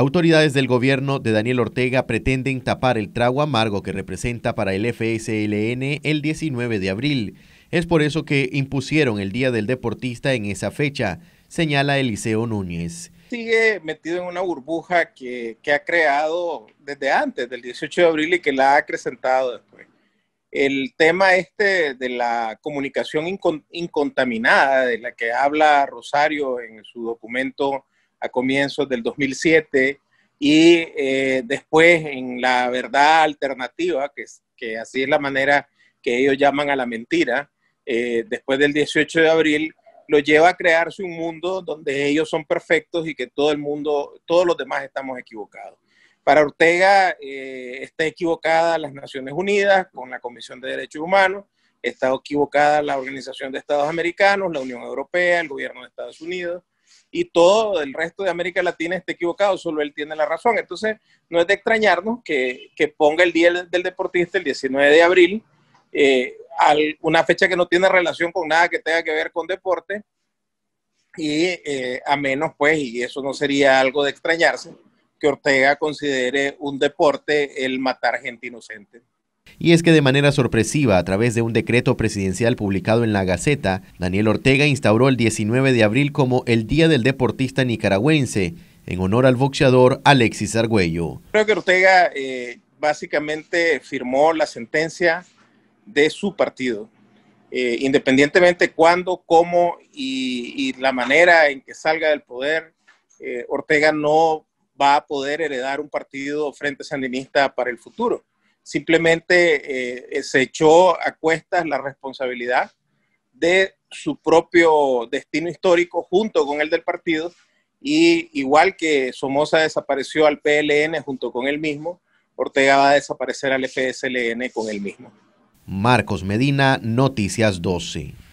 Autoridades del gobierno de Daniel Ortega pretenden tapar el trago amargo que representa para el FSLN el 19 de abril. Es por eso que impusieron el Día del Deportista en esa fecha, señala Eliseo Núñez. Sigue metido en una burbuja que, ha creado desde antes del 18 de abril y que la ha acrecentado después. El tema este de la comunicación incontaminada, de la que habla Rosario en su documento a comienzos del 2007 y eh, después en la verdad alternativa, que, que así es la manera que ellos llaman a la mentira, eh, después del 18 de abril, lo lleva a crearse un mundo donde ellos son perfectos y que todo el mundo, todos los demás estamos equivocados. Para Ortega eh, está equivocada las Naciones Unidas con la Comisión de Derechos Humanos, está equivocada la Organización de Estados Americanos, la Unión Europea, el gobierno de Estados Unidos, y todo el resto de América Latina está equivocado, solo él tiene la razón. Entonces, no es de extrañarnos que, que ponga el Día del Deportista el 19 de abril, eh, una fecha que no tiene relación con nada que tenga que ver con deporte, y eh, a menos, pues, y eso no sería algo de extrañarse, que Ortega considere un deporte el matar gente inocente. Y es que de manera sorpresiva, a través de un decreto presidencial publicado en la Gaceta, Daniel Ortega instauró el 19 de abril como el Día del Deportista Nicaragüense, en honor al boxeador Alexis Argüello. Creo que Ortega eh, básicamente firmó la sentencia de su partido, eh, independientemente cuándo, cómo y, la manera en que salga del poder, eh, Ortega no va a poder heredar un partido frente sandinista para el futuro simplemente eh, se echó a cuestas la responsabilidad de su propio destino histórico junto con el del partido y igual que Somoza desapareció al PLN junto con él mismo, Ortega va a desaparecer al FSLN con él mismo. Marcos Medina, Noticias 12.